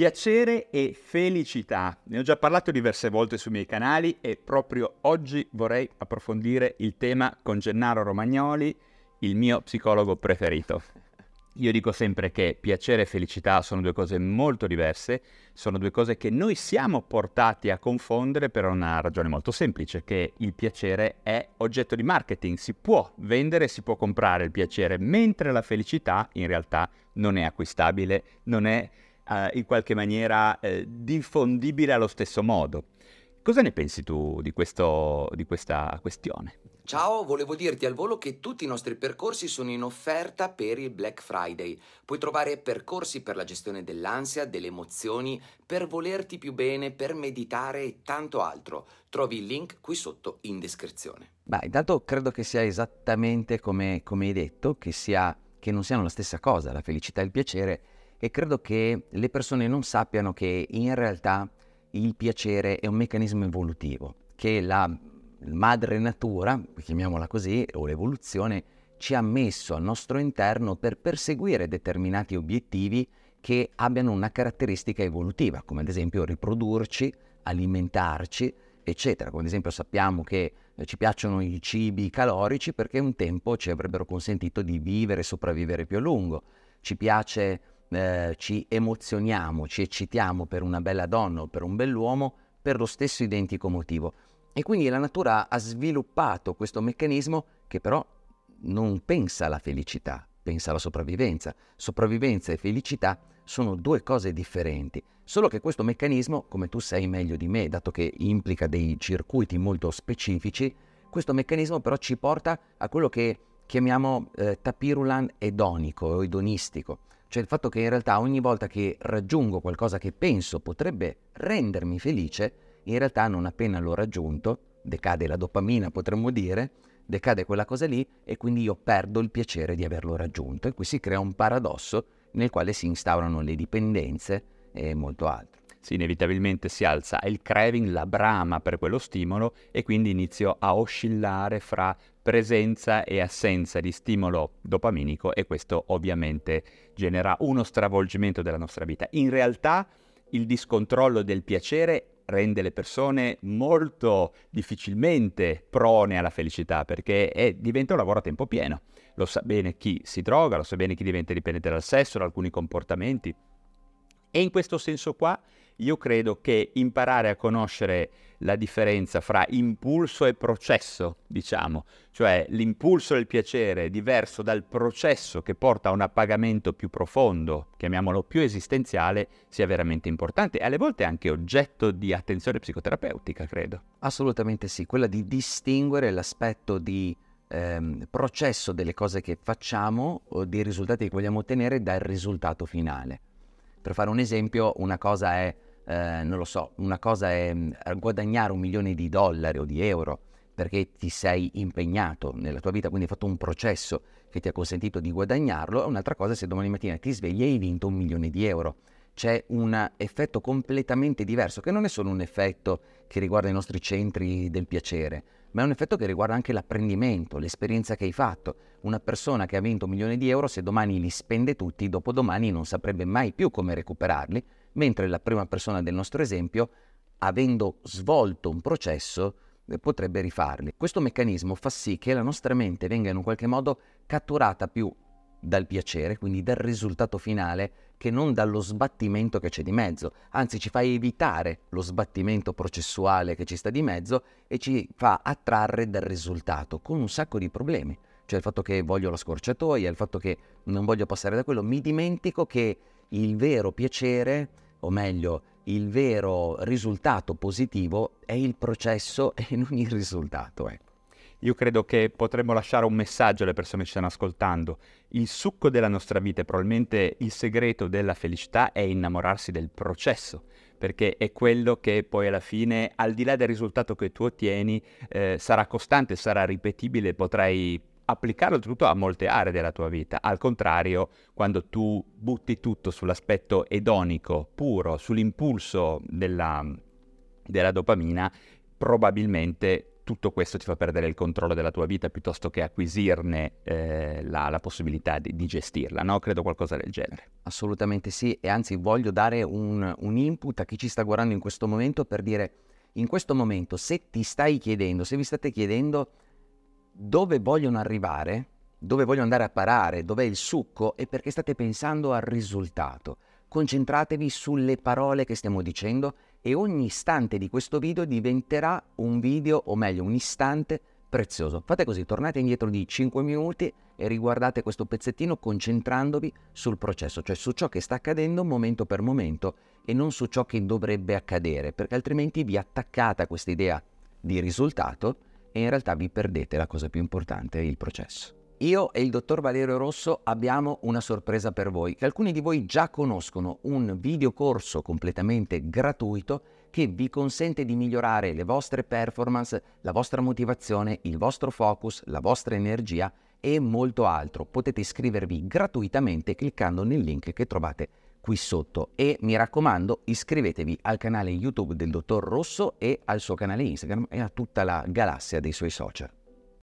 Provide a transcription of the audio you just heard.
Piacere e felicità. Ne ho già parlato diverse volte sui miei canali e proprio oggi vorrei approfondire il tema con Gennaro Romagnoli, il mio psicologo preferito. Io dico sempre che piacere e felicità sono due cose molto diverse, sono due cose che noi siamo portati a confondere per una ragione molto semplice, che il piacere è oggetto di marketing, si può vendere, si può comprare il piacere, mentre la felicità in realtà non è acquistabile, non è eh, in qualche maniera eh, diffondibile allo stesso modo. Cosa ne pensi tu di, questo, di questa questione? Ciao, volevo dirti al volo che tutti i nostri percorsi sono in offerta per il Black Friday. Puoi trovare percorsi per la gestione dell'ansia, delle emozioni, per volerti più bene, per meditare e tanto altro. Trovi il link qui sotto in descrizione. Beh, intanto credo che sia esattamente come, come hai detto, che, sia, che non siano la stessa cosa, la felicità e il piacere e credo che le persone non sappiano che in realtà il piacere è un meccanismo evolutivo, che la madre natura, chiamiamola così, o l'evoluzione, ci ha messo al nostro interno per perseguire determinati obiettivi che abbiano una caratteristica evolutiva, come ad esempio riprodurci, alimentarci, eccetera. Come ad esempio sappiamo che eh, ci piacciono i cibi calorici perché un tempo ci avrebbero consentito di vivere e sopravvivere più a lungo. Ci piace eh, ci emozioniamo, ci eccitiamo per una bella donna o per un bell'uomo per lo stesso identico motivo. E quindi la natura ha sviluppato questo meccanismo che però non pensa alla felicità, pensa alla sopravvivenza. Sopravvivenza e felicità sono due cose differenti, solo che questo meccanismo, come tu sai meglio di me, dato che implica dei circuiti molto specifici, questo meccanismo però ci porta a quello che chiamiamo eh, tapirulan edonico o edonistico, cioè il fatto che in realtà ogni volta che raggiungo qualcosa che penso potrebbe rendermi felice, in realtà non appena l'ho raggiunto, decade la dopamina potremmo dire, decade quella cosa lì e quindi io perdo il piacere di averlo raggiunto e qui si crea un paradosso nel quale si instaurano le dipendenze e molto altro inevitabilmente si alza il craving, la brama per quello stimolo e quindi inizio a oscillare fra presenza e assenza di stimolo dopaminico e questo ovviamente genera uno stravolgimento della nostra vita. In realtà il discontrollo del piacere rende le persone molto difficilmente prone alla felicità perché è, eh, diventa un lavoro a tempo pieno. Lo sa bene chi si droga, lo sa bene chi diventa dipendente dal sesso, da alcuni comportamenti, e in questo senso qua io credo che imparare a conoscere la differenza fra impulso e processo, diciamo, cioè l'impulso del piacere diverso dal processo che porta a un appagamento più profondo, chiamiamolo più esistenziale, sia veramente importante e alle volte anche oggetto di attenzione psicoterapeutica, credo. Assolutamente sì, quella di distinguere l'aspetto di ehm, processo delle cose che facciamo o dei risultati che vogliamo ottenere dal risultato finale per fare un esempio, una cosa è, eh, non lo so, una cosa è mm, guadagnare un milione di dollari o di euro perché ti sei impegnato nella tua vita, quindi hai fatto un processo che ti ha consentito di guadagnarlo, e un'altra cosa è se domani mattina ti svegli e hai vinto un milione di euro. C'è un effetto completamente diverso, che non è solo un effetto che riguarda i nostri centri del piacere, ma è un effetto che riguarda anche l'apprendimento, l'esperienza che hai fatto. Una persona che ha vinto un milione di euro, se domani li spende tutti, dopodomani non saprebbe mai più come recuperarli, mentre la prima persona del nostro esempio, avendo svolto un processo, potrebbe rifarli. Questo meccanismo fa sì che la nostra mente venga in un qualche modo catturata più dal piacere, quindi dal risultato finale, che non dallo sbattimento che c'è di mezzo. Anzi, ci fa evitare lo sbattimento processuale che ci sta di mezzo e ci fa attrarre dal risultato, con un sacco di problemi. Cioè il fatto che voglio la scorciatoia, il fatto che non voglio passare da quello, mi dimentico che il vero piacere, o meglio, il vero risultato positivo è il processo e non il risultato. Ecco. Io credo che potremmo lasciare un messaggio alle persone che ci stanno ascoltando. Il succo della nostra vita, probabilmente il segreto della felicità, è innamorarsi del processo, perché è quello che poi alla fine, al di là del risultato che tu ottieni, eh, sarà costante, sarà ripetibile, potrai applicarlo tutto a molte aree della tua vita. Al contrario, quando tu butti tutto sull'aspetto edonico, puro, sull'impulso della, della dopamina, probabilmente tutto questo ti fa perdere il controllo della tua vita piuttosto che acquisirne eh, la, la, possibilità di, di, gestirla, no? Credo qualcosa del genere. Assolutamente sì, e anzi voglio dare un, un input a chi ci sta guardando in questo momento per dire, in questo momento se ti stai chiedendo, se vi state chiedendo dove vogliono arrivare, dove voglio andare a parare, dov'è il succo è perché state pensando al risultato. Concentratevi sulle parole che stiamo dicendo e ogni istante di questo video diventerà un video, o meglio un istante prezioso. Fate così, tornate indietro di 5 minuti e riguardate questo pezzettino concentrandovi sul processo, cioè su ciò che sta accadendo momento per momento e non su ciò che dovrebbe accadere, perché altrimenti vi attaccate a questa idea di risultato e in realtà vi perdete la cosa più importante, il processo. Io e il dottor Valerio Rosso abbiamo una sorpresa per voi, che alcuni di voi già conoscono, un videocorso completamente gratuito che vi consente di migliorare le vostre performance, la vostra motivazione, il vostro focus, la vostra energia e molto altro. Potete iscrivervi gratuitamente cliccando nel link che trovate qui sotto e mi raccomando iscrivetevi al canale YouTube del dottor Rosso e al suo canale Instagram e a tutta la galassia dei suoi social.